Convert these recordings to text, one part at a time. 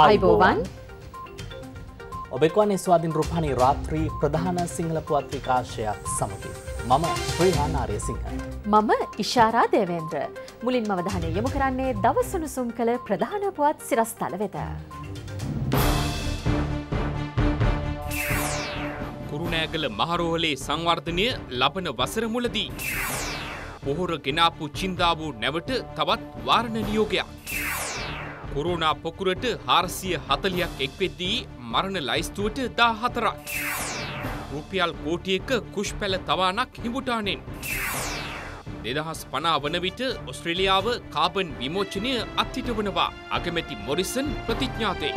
අයිබෝවන් ඔබෙක්වන් ස්වාධින් රුපණි රාත්‍රී ප්‍රධාන සිංහල පුවත්්‍රිකාශයක් සමති. මම ශ්‍රීහානාරය සිංහ. මම ඉශාරා දේවේන්ද්‍ර මුලින් මවධානය යොමු කරන්නේ දවසුණුසුම් කළ ප්‍රධාන පුවත් සිරස්ථල වෙත. කුරුණෑගල මහරෝහලේ සංවර්ධනය ලබන වසර මුලදී. පොහොර ගෙනාපු චින්දාවූ නැවට තවත් වාරණ නියෝගයක්. කුරුණා පොකුරට හාරසිය හතලියක් එක්වෙද්දී මරණ ලයිස්තුවට දා හතරයි. රුපියල් කෝටියක කුෂ් පැල තවානක් හිඹුටානෙන්. දෙදහස් පනා වන විට ඔස්ට්‍රේලියාව කාබන් විමෝචනය අත්හිට වනවා අගමැති මොරිසන් ප්‍රතිඥාතේ.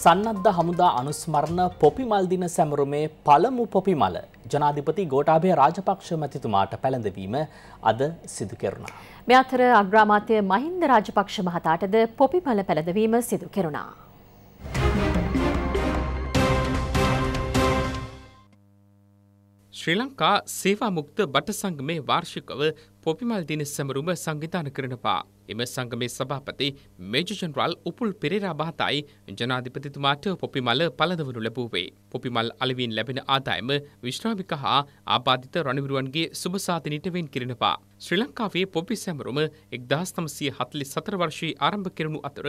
සන්නද්ධ හමුදා අනුස්මරණ පොපිමල් දින සැමරුමේ පළමු පොපිමල ජනාධිපති ගෝඨාභය රාජපක්ෂ මැතිතුමාට පැළඳවීම අද සිදු කෙරුණා. මේ අතර අග්‍රාමාත්‍ය මහින්ද රාජපක්ෂ මහතාටද පොපිමල පැළඳවීම සිදු කෙරුණා. ශ්‍රී ලංකා සේවා මුක්ත බට සංගමේ වාර්ෂිකව පොපිමල් දින සැමරුම සංවිධාන කරනවා. එම සංගමේ සභාපති මේජර් ජනරල් උපුල් පෙරේරා මහතායි ජනාධිපතිතුමාට පොපිමල පළඳවනු ලැබුවේ. පොපිමල් අලවින් ලැබෙන ආදායම විශ්‍රාමික හා ආබාධිත රණවිරුවන්ගේ සුභසාධනයට වෙන් කිරෙනවා. ශ්‍රී ලංකාවේ පොපි සැමරුම එක්දහස් තමසය හතලි සතර වර්ෂයේ ආරම්භ කරනු අතර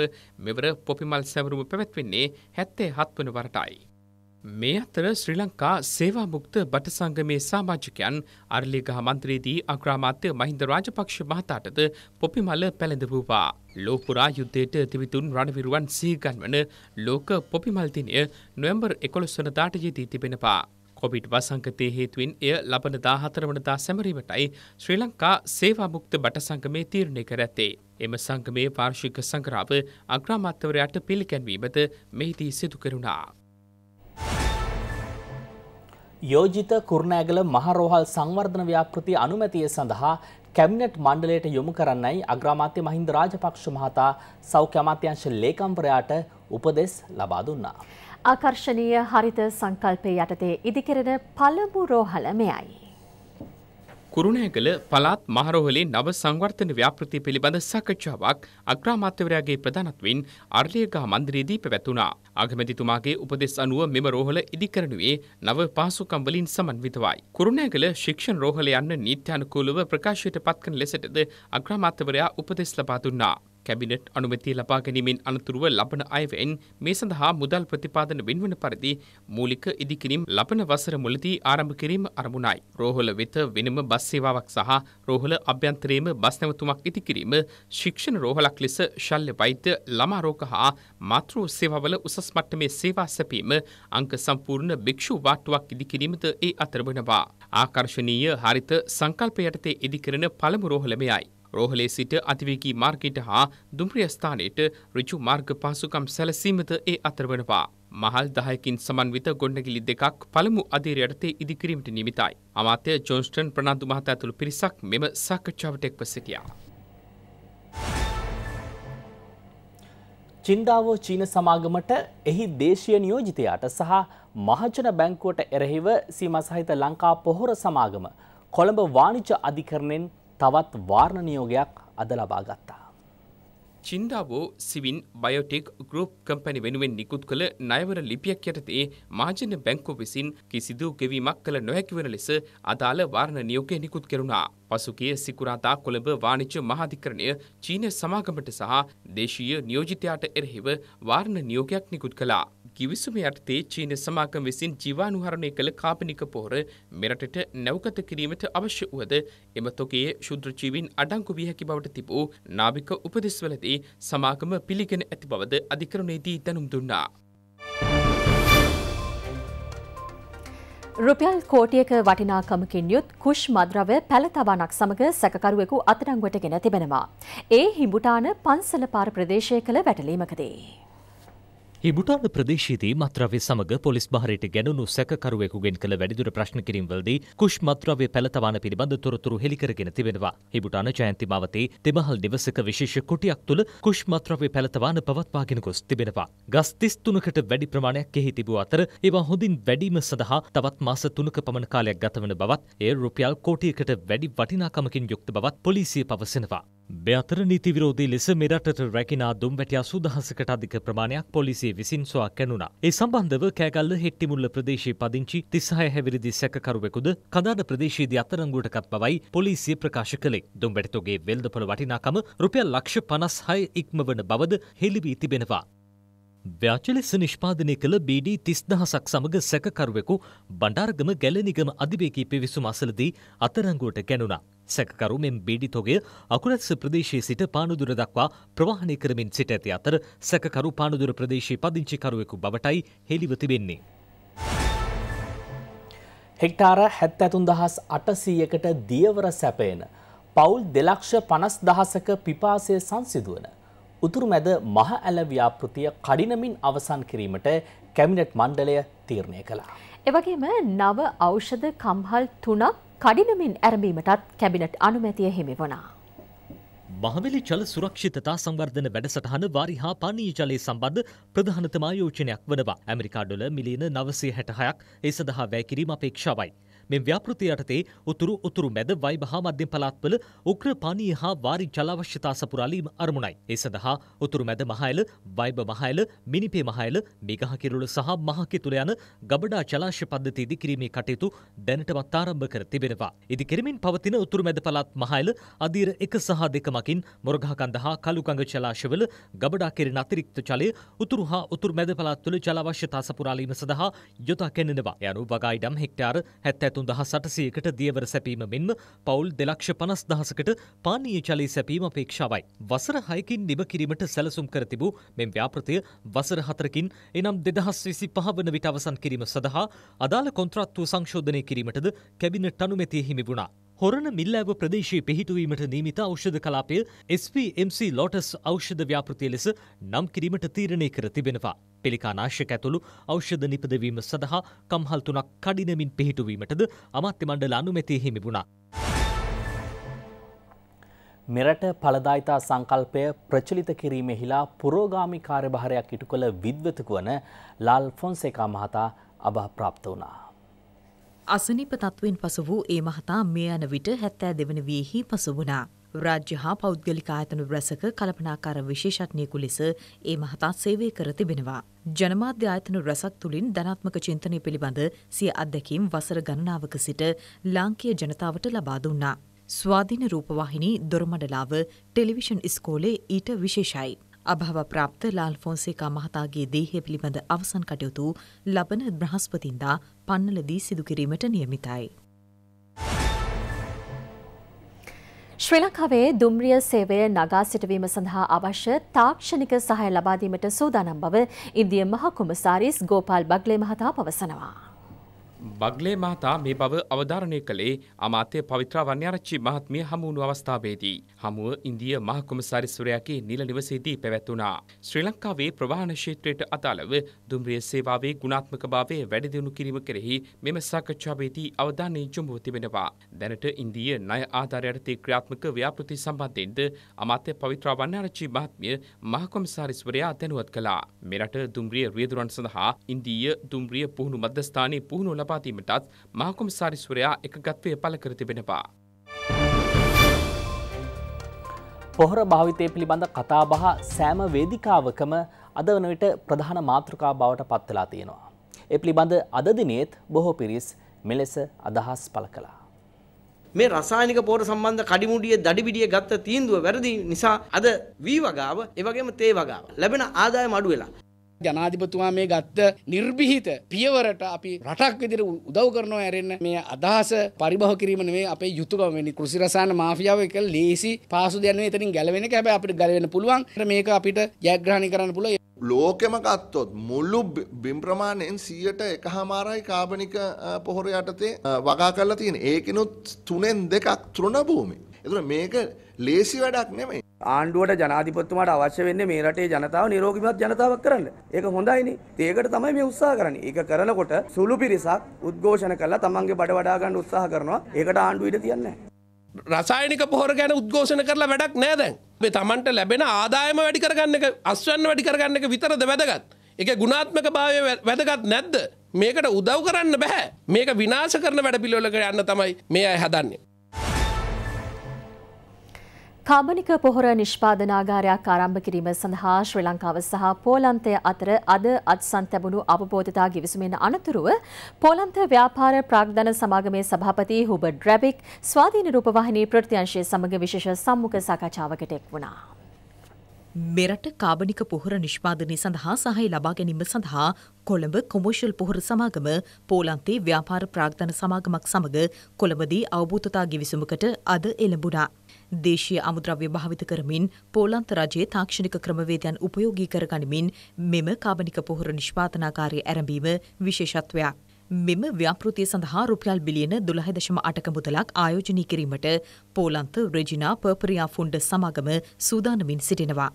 මෙවර පොපිමල් සැමරුම පැවැත්වෙන්නේ හැත්තේ හත්වන වරටයි. මේ අතර ශ්‍රී ලංකා සේවාමුක්ත බටසංගමේ සාමාජිකයන් අරලිගහ මන්ත්‍රීදී අග්‍රාමාත්‍ය මහින්ද රාජපක්ෂ මහතාටද පොපිමල පැළඳවූවා. ලෝපුරා යුද්ධයට තිවිතුන් රණවිරුවන් සීගන්වන ලෝක පොපිමල්තිනය නොවම්බර් එකොළොස්වනදාට යෙදී තිබෙනවා. කොවිඩ් වසංකතය හේතුවෙන් එය ලබන දාහතරවනදා සැමරීමටයි ශ්‍රී ලංකා සේවාමුක්ත බටසංගමේ තීරණය කර ඇත්තේ. එම සංගමේ පාර්ශික සංග්‍රාව අග්‍රාමත්තවරයට පිළිකැන්වීමද මෙහිදී සිදු කරුණා. යෝජිත කුරුණෑගල මහරෝහල් සංවර්ධන ව්‍යාපෘති අනුමැතිය සඳහා කැබිනට් මණ්ඩලයට යොමු කරන්නයි අග්‍රාමාත්‍ය මහින්ද රාජපක්ෂ මහතා සෞඛ්‍ය අමාත්‍යංශ ලේකම්වරයාට උපදෙස් ලබා දුන්නා. ආකර්ශනීය හරිත සංකල්පය යටතේ ඉදිකෙරෙන පළමු රෝහල මෙයයි. කුරුණෑගල පළාත් මහරෝහලේ නව සංවර්ධන ව්‍යාපෘති පිළිබඳ සාකච්ඡාවක් අග්‍රාමාත්‍යවරයාගේ ප්‍රධානත්වයෙන් අර්ලියගා මන්දිරයේදී පැවැතුණා. අගමැතිතුමාගේ උපදෙස් අනුව මෙම රෝහල ඉදිකරනුවේ නව පාසුකම් වලින් සමන්විතවයි. කුරුණෑගල ශික්ෂණ රෝහල යන්න නීත්‍යානුකූලව ප්‍රකාශයට පත්කන ලෙසටද අග්‍රාමාත්‍යවරයා උපදෙස් ලබා දුන්නා. කැබිනට් අනුමැතිය ලබා ගැනීමෙන් අනතුරුව ලබන අයවැයෙන් මේ සඳහා මුදල් ප්‍රතිපාදන වෙන්වන පරිදි මූලික ඉදිකිරීම් ලබන වසර මුලදී ආරම්භ කිරීම අරමුණයි. රෝහල වෙත වෙනම බස් සේවාවක් සහ රෝහල අභ්‍යන්තරයේම බස් නැවතුමක් ඉදිකිරීම ශික්ෂණ රෝහලක් ලෙස ශල්‍ය වෛද්‍ය ළමා රෝග හා මාතෘ සේවාවල උසස් මට්ටමේ සේවා සැපීම අංක සම්පූර්ණ භික්ෂු වාට්ටුවක් ඉදිකිරීමද ඒ අතර වනවා. ආකර්ශනීය හරිත සංකල්ප යටතේ ඉදිකරන පළමු රෝහල මෙයයි. රෝහලේ සිට අධිවේගී මාර්ගයට හා දුම්රිය ස්ථානයට ඍජු මාර්ග පහසුකම් සැලසීමද ඒ අතරවනවා. මහල් 10කින් සමන්විත ගොඩනැගිලි දෙකක් පළමු අධීර යටතේ ඉදිකිරීමට නිමිතයි. අමාත්‍ය ජොන්ස්ටන් ප්‍රනාන්දු මහතා ඇතුළු පිරිසක් මෙම සාකච්ඡාවට එක්ව සිටියා. චින්දාවෝ චීන සමාගමට එහි දේශීය නියෝජිතයාට සහ මහජන බැංකුවට එරෙහිව සීමා සහිත ලංකා පොහොර සමාගම කොළඹ වාණිජ්‍ය අධිකරණයෙන් තවත් වාර්ණ නියෝගයක් අද ලබා ගත්තා. Qingdao Sivin Biotech Group Company වෙනුවෙන් නිකුත් කළ නයවර ලිපියක් යටතේ මාජන බැංකු විසින් කිසිදු ගෙවීමක් කළ නොහැකිවන ලෙස අදාළ වාරණ නියෝගය නිකුත් කෙරුණා. පසුගිය සිකුරාදා කොළඹ වාණිජ්‍ය මහාධිකරණය චීන සමාගමට සහ දේශීය නියෝජිතයාට එරෙහිව වාරණ නියෝගයක් නිකුත් කළා. කිවිසුම යටතේ චීන සමාගම විසින් ජීවානුහරණය කළ කාපනික පෝර මෙරටට නැවකත කිරීමට අවශ්‍ය වුවද එම තොකයේ ශුද්‍රජීවින් අඩංකු විය හැකි බවට තිබූ නාවික උපදෙස්වලදී සමාගම පිළිගෙන ඇති බවද අධිකරණයේදී දැනුම් දුන්නා. රුපියල් කෝටියක වටිනාකමකින් යුත් කුෂ් මද්‍රව්‍ය පැළතවනක් සමඟ සැකකරුවෙකු අත්අඩංගුවට ගෙන තිබෙනවා. ඒ හිඹුටාන පන්සල පාර ප්‍රදේශය කළ වැටලීමකදී. හිබුටාන ප්‍රදේශයේදී මත්ද්‍රව්‍ය සමග පොලිස් භාරයට ගැනුණු සැකකරුවෙකුගෙන් කළ වැඩිදුර ප්‍රශ්න කිරීම්වලදී කුෂ් මත්ද්‍රව්‍ය පැලතවාන පිළිබඳ තොරතුරු හෙළිකරගෙන තිබෙනවා. හිබුටාන ජයන්ති මාවතේ තෙමහල් නිවසක විශේෂ කුටියක් තුළ කුෂ් මත්ද්‍රව්‍ය පැලතවාන පවත්වාගෙන ගොස් තිබෙනවා. ගස් 33කට වැඩි ප්‍රමාණයක් එහි තිබූ අතර ඒවා හොඳින් වැඩිම සඳහා තවත් මාස 3ක පමණ කාලයක් ගතවන බවත් ඒ රුපියල් කෝටියකට වැඩි වටිනාකමකින් යුක්ත බවත් පොලිසිය පවසනවා. බෙතර නීති විරෝධී ලෙස මෙරටට රැකිනා දුම්වැටියා සූදහසකට අධික ප්‍රමාණයක් පොලිසිය පොලිසිය විසින් සොයා කැනුණා. ඒ සම්බන්ධව කෑගල්ල හෙට්ටිමුල්ල ප්‍රදේශයේ පදිංචි 36 හැවිරිදි සැකකරුවෙකුද කඳාඩ ප්‍රදේශයේදී අත්අඩංගුවටපත් බවයි පොලිසිය ප්‍රකාශ කළේ. දුම්බැටතොගේ වෙල්දපොළ වටිනාකම රුපියල් ලක්ෂ 56 ඉක්මවන බවද හෙළි වී තිබෙනවා. ව්‍යාජ ලෙස නිෂ්පාදනය කළ බීඩී තිස් දහසක් සමඟ සැකකරුවෙකු බණ්ඩාර්ගම ගැලනිගම අධිවේකී පිවිසුම අසලදී අතරංගුවට ගැනුණා. සැකකරු මෙම බීඩි තොගේ අකුරැස් ප්‍රදේශයේ සිට පානුදුර දක්වා ප්‍රවාහනය කරමින් සිට ඇති අතර සැකකරු පානුදුර ප්‍රදේශයේ පදිංචිකරුවෙකු බවටයි හෙළිව තිබෙන්නේ. හෙක්ටාර හැත් ඇතුන් දහස් අටසීයකට දියවර සැපයෙන. පවුල් දෙලක්ෂ පනස් දහසක පිපාසය සංසිදුවන. උතුරු මැද මහ ඇල ව්‍යාපෘතිය කඩිනමින් අවසන් කිරීමට කැමිනට් මණ්ඩලය තීරණය කළා. එවගේම නව ඖෂධ කම්හල් තුනක් කඩිනමින් ඇරඹීමටත් කැබිනට් අනුමැතිය හිමි වනා. මහවැලි ජල සුරක්ෂිතතා සංවර්ධන වැඩසටහන වාරි හා පානීය ජලය සම්බන්ධ ප්‍රධානතම ආයෝජනයක් වනවා. ඇමරිකා ඩොලර් මිලියන 966ක් ඒ සඳහා වැය කිරීම අපේක්ෂාවයි. මෙම ව්‍යාපෘති යටතේ උතුරු උතුරු මැද වයිබ හා මධ්‍යම පළාත්වල උග්‍ර පානීය හා වාරි ජල අවශ්‍යතා සපුරාලීම අරමුණයි. ඒ සඳහා උතුරු මැද මහයල, වයිබ මහයල, මිනිපේ මහයල, මිගහ කිරුළ සහ මහකිතුල යන ගබඩා ජලාශය පද්ධතිය ඉදිකිරීමේ කටයුතු දැනටමත් ආරම්භ කර තිබෙනවා. ඉදිකිරීමෙන් පවතින උතුරු මැද පළාත් මහයල අදීර එක සහ දෙක මකින් මොරගහකන්ද හා කළුකඟ ජලාශවල ගබඩා කෙරෙන අතිරික්ත ජලය උතුරු හා උතුරු මැද පළාත්වල ජල අවශ්‍යතා සපුරාලීම සඳහා යොදා ගැනෙනවා. යනු වගායිඩම් හෙක්ටාර 73 තුන් දහ සටසයකට දියවර සැපීම මෙන්ම පවුල් දෙලක්ෂ පනස් දහසකට පානීය චලී සැපීම අපේක්ෂාවයි. වසර හයකින් නිම කිරීමට සැලසුම් කර තිබූ මෙම ව්‍යාපෘතිය වසර හතරකින් එනම් දෙදහස් විසි පහ වන විට අවසන් කිරීම සඳහා අදාළ කොන්ත්‍රාත්තුව සංශෝධනය කිරීමටද කැබිනට අනුමැතිය හිමි වුණා. හොරණ මිල්ලෑව ප්‍රදේශයේ පිහිටුවීමට නීමිත ඖෂධ කලාපය SPMC ලොටස් ඖෂධ ව්‍යාපෘතිය ලෙස නම් කිරීමට තීරණය කර තිබෙනවා. පිළිකා නාශක ඇතුළු ඖෂධ නිපදවීම සඳහා කම්හල් තුනක් කඩිනමින් පිහිටුවීමටද අමාත්‍ය මණ්ඩල අනුමැතිය හිමි වුණා. මෙරට ඵලදායිතා සංකල්පය ප්‍රචලිත කිරීමෙහිලා පුරෝගාමි කාර්යභාරයක් ඉටු කළ විද්වතකු වන ලාල් ෆොන්සේකා මහතා අභාප්‍රාප්ත වුණා. අසනීප තත්ත්වයෙන් පසු වූ ඒ මහතා මේ යන විට හැත්තෑ දෙවන වියහි පසු වුණා. රාජ්‍ය හා පෞද්ගලික ආයතන රැසක කලපනාකාර විශේෂඥයෙකු ලෙස ඒ මහතා සේවය කර තිබෙනවා. ජනමාධ්‍ය ආයතන රැසක් තුළින් ධනාත්මක චින්තනය පිළිබඳ සිය අත්දැකීම් වසර ගණනාවක සිට ලාංකීය ජනතාවට ලබා දුන්නා. ස්වාධීන රූපවාහිනී දොරමඩලාව ටෙලිවිෂන් ඉස්කෝලේ ඊට විශේෂයි. අභාව ප්‍රාප්ත ලාල් ෆෝන්සේකා මහතාගේ දේහය පිළිබඳ අවසන් කටයුතු ලබන බ්‍රහස්පතින්දා පන්නලදී සිදුකිරීමට නියමිතයි. ශ්‍රී ලංකාවේ දුම්රිය සේවය නගා සිටවීම සඳහා අවශ්‍ය තාක්ෂණික සහය ලබාදීමට සූදානම් බව ඉන්දිය මහකුමසාරිස් ගෝපාල් බග්ලේ මහතා පවසනවා. බග්ලේ මහතා මේ බව අවධාරණය කළේ අමාත්‍ය පවිත්‍රා වන්‍යාරච්චි මහත්මිය හමුවුණු අවස්ථාවේදී. හමුව ඉන්දිය මහකොමසාරිස්වරයාගේ නිල නිවසේදී පැවැත්වුණා. ශ්‍රී ලංකාවේ ප්‍රවාහන ක්ෂේත්‍රයට අදාළව දුම්රිය සේවාවේ ගුණාත්මකභාවය වැඩදියුණු කිරීම කෙරෙහි මෙම සාකච්ඡාවේදී අවධානය යොමුව තිබෙනවා. දැනට ඉන්දිය ණය ආධාර යටතේ ක්‍රියාත්මක ව්‍යාපෘති සම්බන්ධයෙන්ද අමාත්‍ය පවිත්‍රා වන්‍යාරච්චි මහත්මිය මහකොමසාරිස්වරයා දැනුවත් කළා. මෙරට දුම්රිය රියදුරන් සඳහා ඉන්දීය දුම්රිය පුහුණු මධ්‍යස්ථානයේ පුහුණු ලබා ලබාදීමටත් මහකොමසාරිස්වරයා එකගත්වය පළ කර තිබෙනවා. පොහොර භාවිතය පිළිබඳ කතාබහ සෑම වේදිකාවකම අද වන විට ප්‍රධාන මාතෘකා බවට පත්වෙලා තියෙනවා. එ පිළිබඳ අදදිනේත් බොහෝ පිරිස් මෙලෙස අදහස් පළ කලා. මේ රසායනික පෝර සම්බන්ධ කඩිමුඩිය දඩිබිඩිය ගත්ත තීන්දුව වැරදි නිසා අද වී වගාව එවගේම තේ වගාව ලැබෙන ආදායම අඩු වෙලා ජනාධිපතුමා මේ ගත්ත නිර්භිහිත පියවරට අපි රටක් විදිහට උදව් කරනවා ඇරෙන්න මේ අදහස පරිභව කිරීම නෙවෙයි අපේ යුතුයකම වෙන්නේ කෘෂි රසායන මාෆියාව එක ලේසි පාසු දෙයක් නෙවෙයි එතනින් ගැලවෙන එක හැබැයි අපිට ගැලවෙන්න පුළුවන් මේක අපිට ජයග්‍රහණය කරන්න පුළුවන් ලෝකෙම ගත්තොත් මුල්ලු බිම්ප්‍රමාණයෙන් සියයට එක හමාරයි කාබනික පොහොර යටතේ වගා කරලා තියෙන ඒකනුත් තුනෙන් දෙකක් තෘණභූමි. එතුර මේක ලේසි වැඩක් නෙමෙයි. ආණ්ඩුවට ජනාධිපතිතුමාට අවශ්‍ය වෙන්නේ මේ රටේ ජනතාව නිරෝගීමත් ජනතාවක් කරන්න. ඒක හොඳයිනේ. ඒකට තමයි මේ උත්සාහ කරන්නේ. ඒක කරනකොට සුළු පිරිසක් උද්ඝෝෂණ කළා තමන්ගේ බඩ වඩා ගන්න උත්සාහ කරනවා. ඒකට ආණ්ඩුව ඉඩ තියන්නේ රසායනික පොහොර ගැන උද්ඝෝෂණ කරලා වැඩක් නෑ දැන්. මේ තමන්ට ලැබෙන ආදායම වැඩි කරගන්න එක, අස්වැන්න වැඩි කරගන්න එක විතරද වැදගත්. ඒකේ ගුණාත්මක භාවය වැදගත් නැද්ද? මේකට උදව් කරන්න බෑ. මේක විනාශ කරන වැඩ පිළිවෙලකට යන්න තමයි මේ අය හදන්නේ. කාබනික පොහොර නිෂ්පාදනාගාරයක් ආරම්භ කිරීම සඳහා ශ්‍රී ලංකාව සහ පෝලන්තය අතර අද අත්සන් තැබුණු අවබෝධතා ගිවිසුමෙන් අනතුරුව පෝලන්ත ව්‍යාපාර ප්‍රාග්ධන සමාගමේ සභාපති හුබ ඩ්‍රැබික් ස්වාධීන රූපවාහිනී ප්‍රතිංශය සමඟ විශේෂ සම්මුඛ සාකච්ඡාවකට එක් වුණා. මෙරට කාබනික පොහොර නිෂ්පාදනය සඳහා සහය ලබා ගැනීම සඳහා කොළඹ කොමර්ෂල් පොහොර සමාගම පෝලන්තේ ව්‍යාපාර ප්‍රාග්ධන සමාගමක් සමග කොළඹදී අවබෝධතා ගිවිසුමකට අද එළඹුණා. දේශය අමුද්‍රව්‍ය භාවිත කරමින් පෝලන්ත රජයේ තාක්ෂණික ක්‍රමවේදයන් උපයෝගී කරගනිමින් මෙම කාබනික පොහොර නිෂ්පාතනාකාරය ඇරඹීම විශේෂත්වයක්. මෙම ව්‍යාපෘතිය සඳහා රුපියල් බිලියන 12.8ක මුදලක් ආයෝජනය කිරීමට පෝලන්ත රෙජිනා පර්පරියා ෆුන්ඩ සමාගම සූදානමින් සිටිනවා.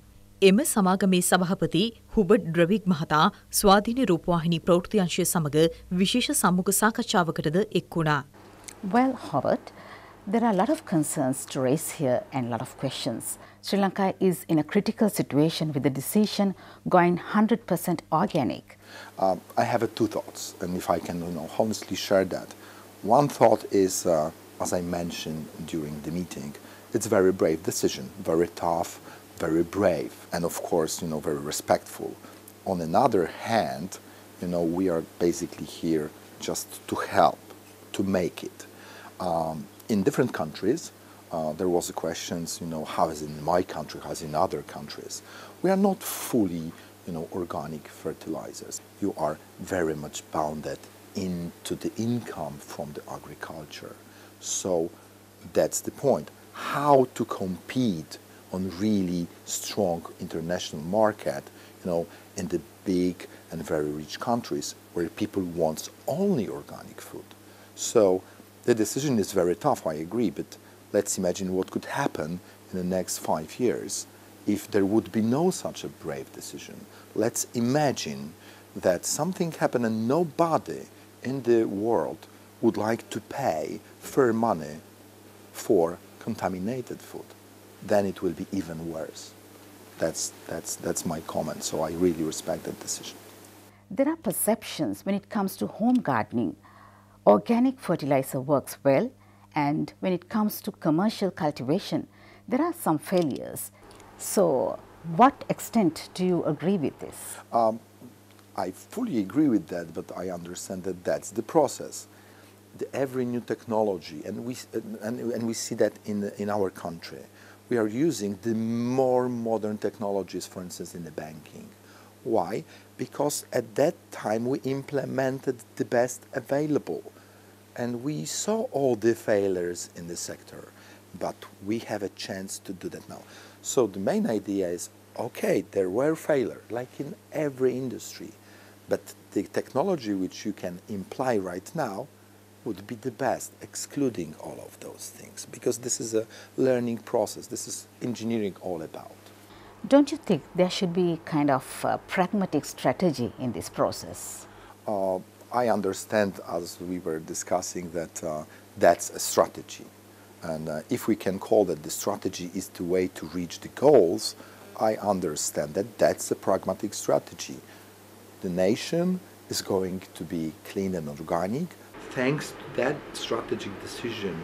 එම සමාගමේ සභහපති හුබට් ඩ්‍රවික් මහතා ස්වාධීන රූපවාහිනි ප්‍රෘතිංශය සමඟ විශේෂ සම්මුඛ සාකච්ඡාවකටද එක් වුණා. Well, Howard, there are a lot of concerns to raise here and a lot of questions. Sri Lanka is in a critical situation with the decision going 100% organic. Uh, I have uh, two thoughts, and if I can you know, honestly share that. One thought is, uh, as I mentioned during the meeting, it's a very brave decision, very tough, very brave, and of course, you know, very respectful. On another hand, you know, we are basically here just to help, to make it. Um, in different countries, uh, there was a questions, you know, how is it in my country, how is it in other countries. We are not fully, you know, organic fertilizers. You are very much bounded into the income from the agriculture. So that's the point. How to compete on really strong international market, you know, in the big and very rich countries where people want only organic food. So the decision is very tough, I agree, but let's imagine what could happen in the next five years if there would be no such a brave decision. Let's imagine that something happened and nobody in the world would like to pay fair money for contaminated food. Then it will be even worse. That's, that's, that's my comment, so I really respect that decision. There are perceptions when it comes to home gardening. Organic fertilizer works well and when it comes to commercial cultivation, there are some failures. So, what extent do you agree with this? Um, I fully agree with that, but I understand that that's the process. The, every new technology, and we, and, and we see that in, in our country, we are using the more modern technologies, for instance, in the banking. Why? Because at that time we implemented the best available. And we saw all the failures in the sector, but we have a chance to do that now. So the main idea is, okay, there were failures, like in every industry, but the technology which you can imply right now would be the best, excluding all of those things, because this is a learning process. This is engineering all about. Don't you think there should be kind of pragmatic strategy in this process? Uh, I understand, as we were discussing, that uh, that's a strategy. And uh, if we can call that the strategy is the way to reach the goals, I understand that that's a pragmatic strategy. The nation is going to be clean and organic. Thanks to that strategic decision,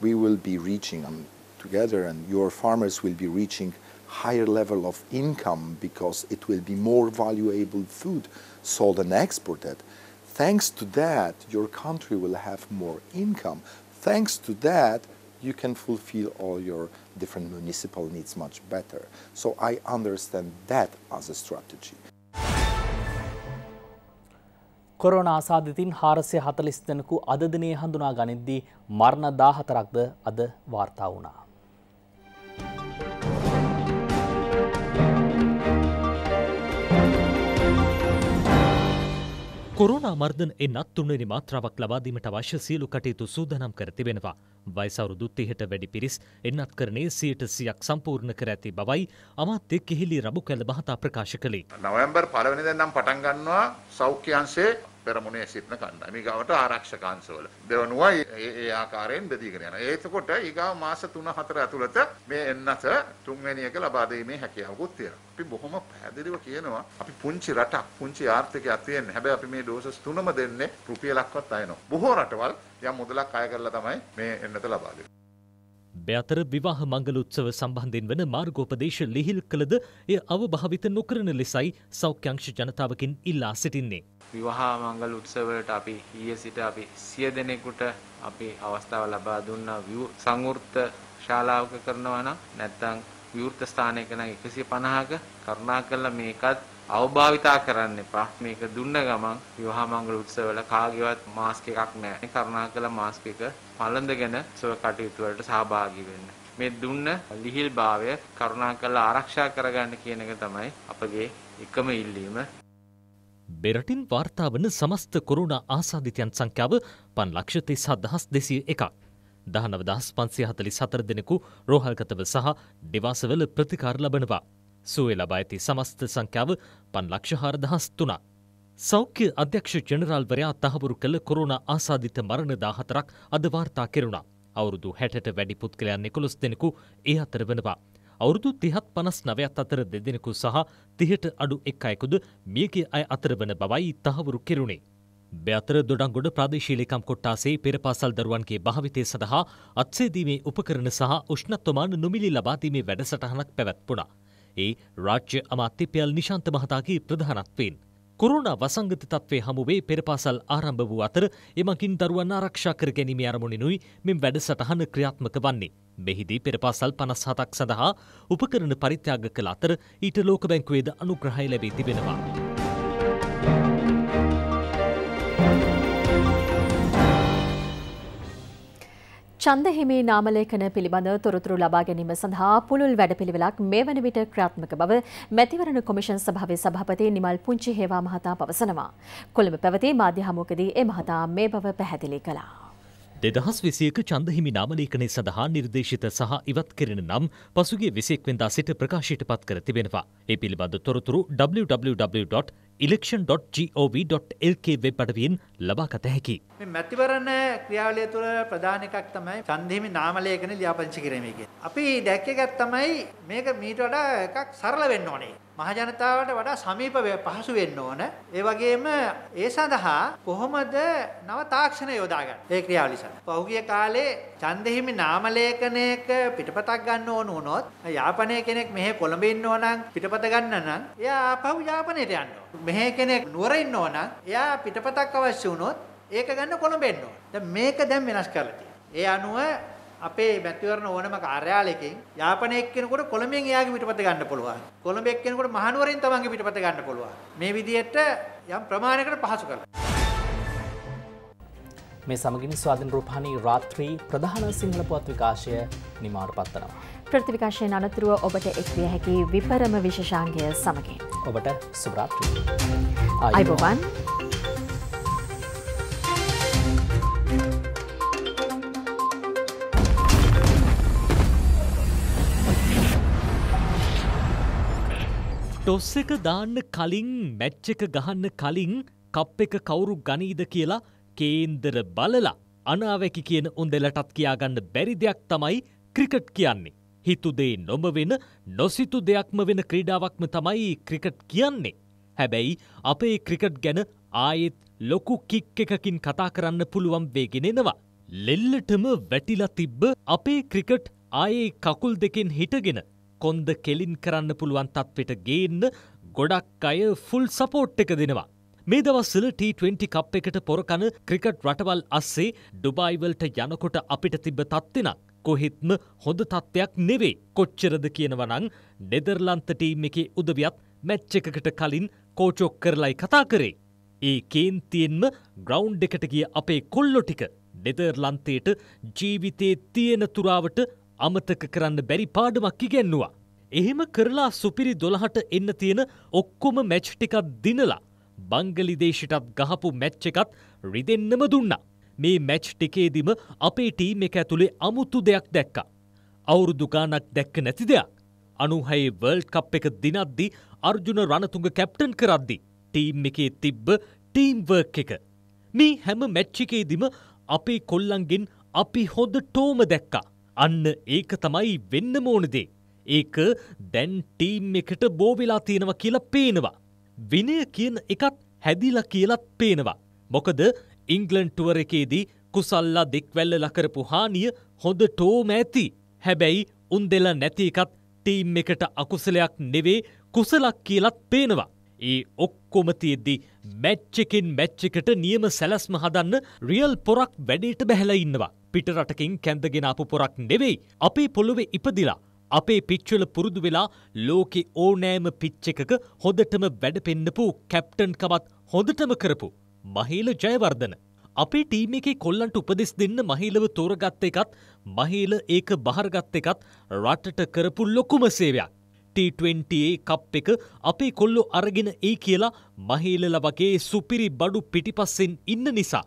we will be reaching um, together and your farmers will be reaching higher level of income because it will be more valuable food sold and exported. Thanks to that, your country will have more income. Thanks to that, you can fulfill all your different municipal needs much better. So I understand that as a strategy. Corona ආසාධිතින් හාරසය හතලිස් දෙනකු අදදිනය හඳුනා ගනිද්දී මරණ දාහතරක්ද අද වාර්තා වුණා. Corona අමර්දන එන්නත් තුන්වැනි මාත්‍රාවක් ලබාදීමට අවශ්‍ය සියලු කටයුතු සූදනම් කර තිබෙනවා. වයිසවුරුදුත් තිහට වැඩි පිරිස් එන්නත් කරනේ සියට සියක් සම්පූර්ණ කර ඇති බවයි අමාත්‍ය කිහිලි රබු කැල මහතා ප්‍රකාශ කළේ. නොවැම්බර් පලවෙනිද නම් පටන්ගන්නවා සෞඛ්‍යන්සේ පෙරමුණේ සිටින කණ්ඩායම. ඊගාවට ආරක්ෂක අංශවල දෙවනුවයි ඒ ආකාරයෙන් බෙදීගෙන යනවා. ඒකකොට ඊගාව මාස 3-4 ඇතුළත මේ එන්නස තුන්වැනි එක ලබා දීමේ හැකියාවකුත් තියෙනවා. අපි බොහොම පැහැදිලිව කියනවා අපි පුංචි රටක් පුංචි ආර්ථිකයක් තියෙන හැබැයි අපි මේ ඩෝසස් තුනම දෙන්නේ රුපියලක්වත් අයනවා. බොහෝ රටවල් යම් මුදලක් අය කරලා තමයි මේ එන්නත ලබා දෙන්නේ. අභ්‍යන්තර විවාහ මංගලුත්සව සම්බන්ධයෙන් වන මාර්ගෝපදේශ ලිහිල් කළද එය අවභාවිත නොකරන ලෙසයි සෞඛ්‍යංශ ජනතාවකින් ඉල්ලා සිටින්නේ. විවාහ මංගල උත්සවයට අපි ඊයේ සිට අපි සිය දෙනෙකුට අපි අවස්ථාව ලබා දුන්නා සංවෘත්ත ශාලාවක කරනවා නම් නැත්නම් විවෘත ස්ථානයක නම් 150ක කරුණාකරලා මේකත් අවභාවිතා කරන්න එපා. මේක දුන්න ගමන් විවාහ මංගල උත්සවවල කාගේවත් මාස්ක් එකක් නැහැ. කරුණාකරලා මාස්ක් එක පළඳගෙන සුව කටයුතු වලට සහභාගී වෙන්න. මේ දුන්න ලිහිල්භාවය කරුණාකරලා ආරක්ෂා කරගන්න කියන එක තමයි අපගේ එකම ඉල්ලීම. බෙරටින් වාර්තා වන සමස්ත කොරුණා ආසාධිතයන් සංඛ්‍යාව 5 ලක්ෂ 37201ක්. දහනවදහස් පන්සිය හතලි සතර දෙනෙකු රෝහල්කතව සහ නිවාසවල ප්‍රතිකාර ලබනවා. සුවේ ලබා ඇති සමස්ත සංඛ්‍යාව පන් ලක්ෂ හාරදහස් තුනා. සෞඛ්‍ය අධ්‍යක්ෂ ජනරාල්වරයා තහවුරු කළ කොරුණ ආසාධිත මරණ දාහතරක් අද වාර්තා කෙරුණා. අවුරුදු හැටට වැඩි පුද්ගලයන් එකොළොස් දෙනෙකු ඒ අතර වෙනවා. අවුරුදු තිහත් පනස් නවයත් අතර දෙදෙනෙකු සහ තිහට අඩු එක් අයකුද මියගේ අය අතරවන බවයි තහවුරු කෙරුණේ. බැතර දොඩංගොඩ ප්‍රදේශීලිකම් කොට්ටාසේ පෙර පාසල් දරුවන්ගේ භාවිතය සඳහා අත්සේදීමේ උපකරණ සහ උෂ්ණත්වමාන නොමිලි ලබාදීමේ වැඩසටහනක් පැවැත්වුණා. ඒ රාජ්‍ය අමාත්‍යපයල් නිශාන්ත මහතාගේ ප්‍රධානත්වයෙන්. කොරුණා වසංගත තත්වේ හමුවේ පෙරපාසල් ආරම්භ වූ අතර එමකින් දරුවන් ආරක්ෂා කර ගැනීම අරමුණිනුයි මෙම වැඩසටහන ක්‍රියාත්මක වන්නේ. මෙහිදී පෙරපාසල් පනස් හතක් සඳහා උපකරණ පරිත්‍යාග කළ අතර ඊට ලෝක බැංකුවේද අනුග්‍රහය ලැබී තිබෙනවා. චන්ද හිමි නාමලේඛන පිළිබඳ තොරතුරු ලබා ගැනීම සඳහා පුළුල් වැඩපිළිවෙලක් මේ වන විට ක්‍රියාත්මක බව මැතිවරණ කොමිෂන් සභාවේ සභාපති නිමල් පුංචි හේවා මහතා පවසනවා. කොළඹ පැවති මාධ්‍ය හමුවකදී ඒ මහතා මේ බව පැහැදිලි කළා. දෙදහස් විසියක චන්දහිමි නාමලේකනය සඳහා නිර්දේශිත සහ ඉවත් කරෙන නම් පසුගේ විසෙක් වෙන්දා සිට ප්‍රකාශයට පත් කර තිබෙනවා. ඒ පිළිබඳ තොරතුරු www. election.gov.lk වෙබ් අඩවියෙන් ලබාගත හැකි. මැතිවරණ ක්‍රියාවලිය තුළ ප්‍රධාන එකක් තමයි ඡන්දෙහිමි නාමලේඛන ලියාපදිංචි කිරීමේ කියන්නේ. අපි දැක්ක එකක් තමයි මේක මීට වඩා එකක් සරල වෙන්න ඕනේ. මහජනතාවට වඩා සමීප පහසු වෙන්න ඕන. ඒ වගේම ඒ සඳහා කොහොමද නව තාක්ෂණ යොදාගන්නේ? ඒ ක්‍රියාවලිය සඳහා. පහුගිය කාලේ ඡන්දෙහිමි නාමලේඛනයක පිටපතක් ගන්න ඕන වුණොත් යාපනයේ කෙනෙක් මෙහි කොළඹ ඉන්නෝ නම් පිටපත ගන්න නම් එයා ආපහු යාපනයට යන්න මෙහෙ කෙනෙක් නුවර ඉන්නෝ නම් එයා පිටපතක් අවශ්‍ය වුණොත් ඒක ගන්න කොළඹ එන්න ඕන. දැන් මේක දැන් වෙනස් කරලා තියෙනවා. ඒ අනුව අපේ මැතිවරණ ඕනම කාර්යාලයකින් යාපනයේ එක්කෙනෙකුට කොළඹෙන් එයාගේ පිටපත ගන්න පුළුවන්. කොළඹ එක්කෙනෙකුට මහනුවරින් තමන්ගේ පිටපත ගන්න පුළුවන්. මේ විදිහට යම් ප්‍රමාණයකට පහසු කරලා මේ සමගින් ස්වාධීන රූපහානි රාත්‍රී ප්‍රධාන සිංහල පුවත් විකාශය නිමාවට පත්වනවා. ප්‍රතිවිකාශයෙන් අනතුරුව ඔබට එක්විය හැකි විපරම විශෂාන්ගය සමගින්. ඔබට සුරාත්‍රී. අයිබෝවන්. ටොස් එක දාන්න කලින් මැච්ච එක ගහන්න කලින් කප් එක කවුරු ගනීද කියලා කේන්දර බලලා අනාවැකි කියන උන්දෙලටත් කියාගන්න බැරි දෙයක් තමයි ක්‍රිකට් කියන්නේ. හිතුදේ නොම වෙන නොසිතු දෙයක්ම වෙන ක්‍රීඩාවක්ම තමයි ක්‍රිකට් කියන්නේ. හැබැයි අපේ ක්‍රිකට් ගැන ආයෙත් ලොකු කික් එකකින් කතා කරන්න පුළුවන් වේගෙනෙනවා. ලෙල්ලටම වැටිලා තිබ්බ අපේ ක්‍රිකට් ආයේ කකුල් දෙකෙන් හිටගෙන කොන්ද කෙලින් කරන්න පුළුවන් තත්වෙට ගේන්න ගොඩක් අය ෆුල් සපෝට් එක දෙනවා. මේ දවස්සල T20 කප් එකට පොරකන ක්‍රිකට් රටවල් අස්සේ ඩුබයිවල්ට යනකොට අපිට තිබ්බ තත්වෙනක්. කොහෙත්ම හොඳ තත්ත්වයක් නෙවෙයි. කොච්චරද කියනවනං නෙදර්ලන්ත ටීම් එකේ උදවියත් මැච්ච එකකට කලින් කෝචොක් කරලයි කතා කරේ. ඒ කේන්තියෙන්ම ග්‍රවන්් එකට ගිය අපේ කොල්ලො ටික නෙදර්ලන්තයට ජීවිතයේ තියෙන තුරාවට අමතක කරන්න බැරි පාඩමක් ඉගැන්නවා. එහෙම කරලා සුපිරි දොළහට එන්න තියෙන ඔක්කොම මැච් ටිකත් දිනලා. බංගලිදේශටත් ගහපු මැච්ච එකත් රිදෙන්නම දුන්නා. මේ මැච් ටිකේදිම අපේ ටීම් එක ඇතුළේ අමුතු දෙයක් දැක්කා. අවුරුදු ගානක් දැක්ක නැති දෙයක්. අනුහයේ වර්ල්ඩ් කප් එක දිනද්දි අර්ජුන රණතුංග කැප්ටන් කරද්දි ටීම් එකේ තිබ්බ ටීම්වර්ක් එක. මේ හැම මැච්චිකේදිම අපේ කොල්ලන්ගෙන් අපි හොඳ ටෝම දැක්කා. අන්න ඒක තමයි වෙන්න මෝනදේ. ඒක දැන් ටීම් එකට බෝවෙලා තියෙනවා කියලා පේනවා. විනය කියන එකත් හැදිලා කියලත් පේනවා. මොකද ඉංගලන්් ටුවර එකේදී කුසල්ලා දෙක්වැල්ල ලකරපු හානිය හොඳ ටෝම ඇති හැබැයි උන් දෙලා නැති එකත් ටීම් එකට අකුසලයක් නෙවේ කුසලක් කියලත් පේනවා. ඒ ඔක්කොමතියෙද්දි මැච්චකින් මැච්චකට නියම සැලස්ම හදන්න රියල් පොරක් වැඩේට බැහැල ඉන්නවා. පිටරටකින් කැඳගෙන අපපු පොරක් නෙවෙයි අපේ පොළොවෙ ඉපදිලා. අපේ පිච්චල පුරුදු වෙලා ලෝකෙ ඕනෑම පිච්චකක හොදටම වැඩපෙන්න්නපු කැප්ටන්කවත් හොඳටම කරපු. මහීල ජයවර්ධන. අපේ ටීම එකේ කොල්ලන්ට උපදෙස් දෙන්න මහිලව තෝරගත්ත එකත් මහීල ඒක බහරගත්ත එකත් රටට කරපු ලොකුම සේවයක්. T20 කප් එක අපේ කොල්ලො අරගෙන ඒ කියලා මහීලල වගේ සුපිරි බඩු පිටිපස්සෙන් ඉන්න නිසා.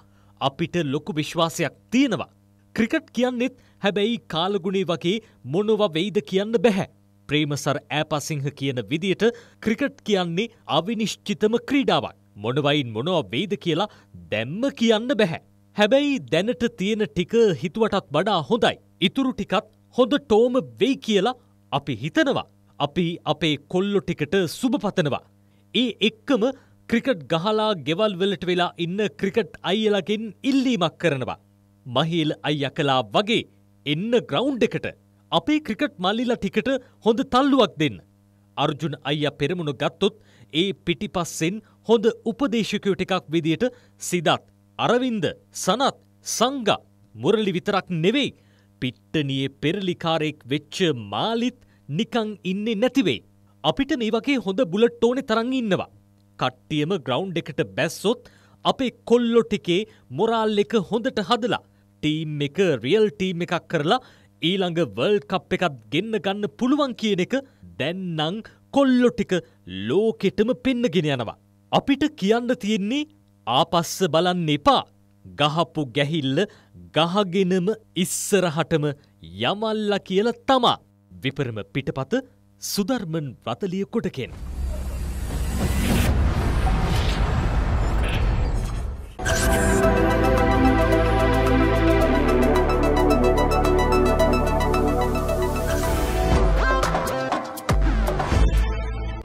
අපිට ලොකු විශ්වාසයක් තියෙනවා. ක්‍රිකට් කියන්නෙත් හැබැයි කාලගුණේ වගේ මොනව වෙයිද කියන්න බැහැ. ප්‍රේමසර් ඈපසිංහ කියන විදියට ක්‍රිකට් කියන්නේ අවිනිශ්චිතම ක්‍රීඩාවක්. මොනවයින් මොනව වෙයිද කියලා දැම්ම කියන්න බැහැ. හැබැයි දැනට තියෙන ටික හිතුවටත් වඩා හොඳයි. ඉතුරු ටිකත් හොඳ ටෝම වෙයි කියලා අපි හිතනවා. අපි අපේ කොල්ලො ටිකට සුභපතනවා. ඒ එක්කම ක්‍රිකට් ගහලා ගෙවල් වලට වෙලා ඉන්න ක්‍රිකට් අයියලගෙන් ඉල්ලීමක් කරනවා. මහිල් අයිය කලා වගේ එන්න ග්‍රවුන්් එකට අපේ ක්‍රිකට් මල්ලිලා ටිකට හොඳ තල්ලුවක් දෙන්න. අර්ජුන් අයිය පෙරමුණ ගත්තොත් ඒ පිටිපස්සෙන් හොඳ උපදේශකයෝ ටිකක් විදියට සිදත් අරවින්ද සනත් සංගා මුරලි විතරක් නෙවෙයි පිට්ටනියේ පෙරලිකාරයෙක් වෙච්ච මාලිත් නිකං ඉන්නේ නැතිවේ. අපිට මේ වගේ හොඳ බුලට් ඕනෙ තරන් ඉන්නවා. කට්ටියම ග්‍රවන්් එකට බැස්සොත් අපේ කොල්ලො ටිකේ මොරාල් එක හොඳට හදලා ටීම් එක රියල් ටීම් එකක් කරලා ඊළඟ වල් කප් එකත් ගෙන්න්න ගන්න පුළුවන් කියන එක දැන්නං කොල්ලො ටික ලෝකෙටම පෙන්න්නගෙන යනවා. අපිට කියන්න තියෙන්නේ ආපස්ස බලන්න එපා. ගහපු ගැහිල්ල ගහගෙනම ඉස්සරහටම යමල්ලා කියල තමා. විපරම පිටපත සුදර්මන් රතලිය කොටකෙන්.